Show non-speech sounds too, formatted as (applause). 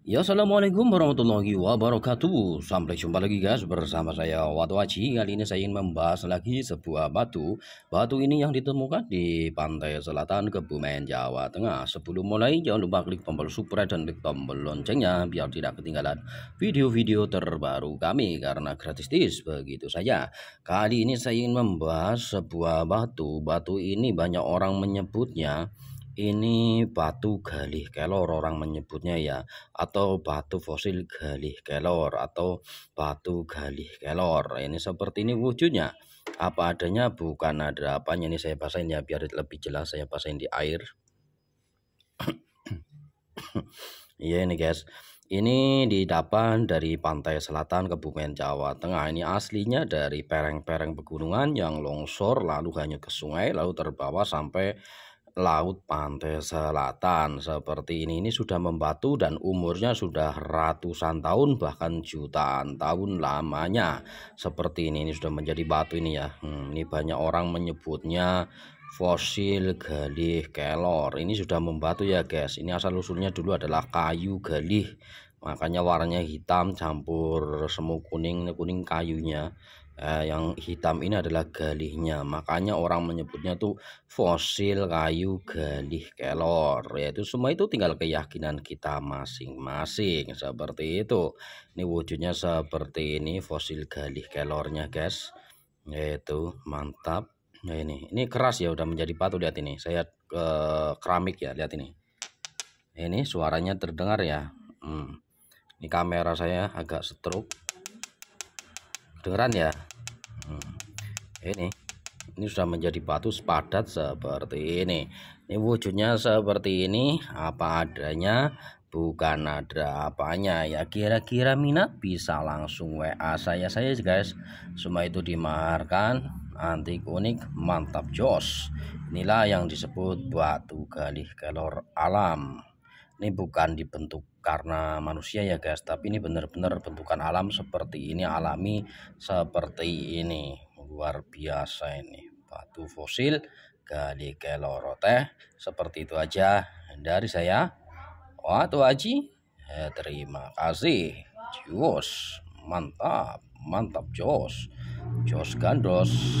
Ya Assalamualaikum warahmatullahi wabarakatuh Sampai jumpa lagi guys bersama saya Watu Aji Kali ini saya ingin membahas lagi sebuah batu Batu ini yang ditemukan di pantai selatan Kebumen Jawa Tengah Sebelum mulai jangan lupa klik tombol subscribe dan klik tombol loncengnya Biar tidak ketinggalan video-video terbaru kami Karena gratis tis begitu saja Kali ini saya ingin membahas sebuah batu Batu ini banyak orang menyebutnya ini batu galih kelor orang menyebutnya ya atau batu fosil galih kelor atau batu galih kelor ini seperti ini wujudnya apa adanya bukan ada apanya ini saya pasain ya biar lebih jelas saya pasain di air (coughs) iya ini guys ini didapat dari pantai selatan Kebumen Jawa Tengah. Ini aslinya dari pereng-pereng pegunungan yang longsor lalu hanya ke sungai lalu terbawa sampai laut pantai selatan seperti ini ini sudah membatu dan umurnya sudah ratusan tahun bahkan jutaan tahun lamanya seperti ini ini sudah menjadi batu ini ya hmm, ini banyak orang menyebutnya fosil galih kelor ini sudah membatu ya guys ini asal usulnya dulu adalah kayu galih makanya warnanya hitam campur semu kuning kuning kayunya eh, yang hitam ini adalah galihnya makanya orang menyebutnya tuh fosil kayu galih kelor yaitu semua itu tinggal keyakinan kita masing-masing seperti itu ini wujudnya seperti ini fosil galih kelornya guys yaitu mantap nah ini ini keras ya udah menjadi batu lihat ini saya ke eh, keramik ya lihat ini ini suaranya terdengar ya hmm ini kamera saya agak stroke kedengeran ya hmm. ini ini sudah menjadi batu sepadat seperti ini ini wujudnya seperti ini apa adanya bukan ada apanya ya kira-kira minat bisa langsung WA saya saya guys semua itu dimaharkan antik unik mantap jos inilah yang disebut batu galih kelor alam ini bukan dibentuk karena manusia ya guys tapi ini benar-benar bentukan alam seperti ini alami seperti ini luar biasa ini batu fosil kali kelorote seperti itu aja dari saya wah tuh aji, eh, terima kasih jos mantap mantap jos jos gandos